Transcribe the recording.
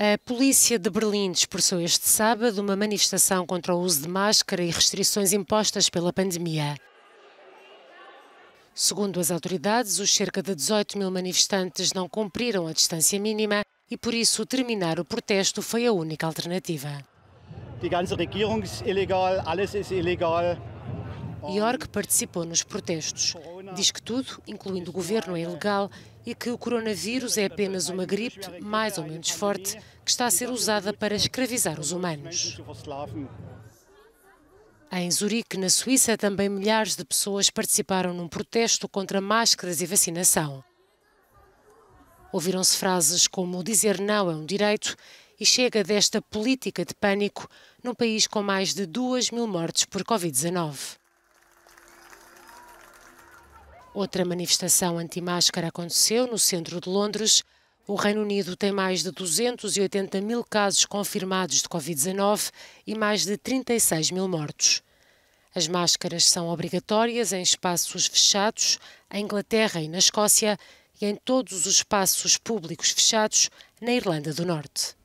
A polícia de Berlim dispersou este sábado uma manifestação contra o uso de máscara e restrições impostas pela pandemia. Segundo as autoridades, os cerca de 18 mil manifestantes não cumpriram a distância mínima e, por isso, terminar o protesto foi a única alternativa. Die ganze York participou nos protestos. Diz que tudo, incluindo o governo, é ilegal e que o coronavírus é apenas uma gripe mais ou menos forte que está a ser usada para escravizar os humanos. Em Zurique, na Suíça, também milhares de pessoas participaram num protesto contra máscaras e vacinação. Ouviram-se frases como dizer não é um direito e chega desta política de pânico num país com mais de 2 mil mortes por Covid-19. Outra manifestação anti-máscara aconteceu no centro de Londres. O Reino Unido tem mais de 280 mil casos confirmados de Covid-19 e mais de 36 mil mortos. As máscaras são obrigatórias em espaços fechados, em Inglaterra e na Escócia, e em todos os espaços públicos fechados na Irlanda do Norte.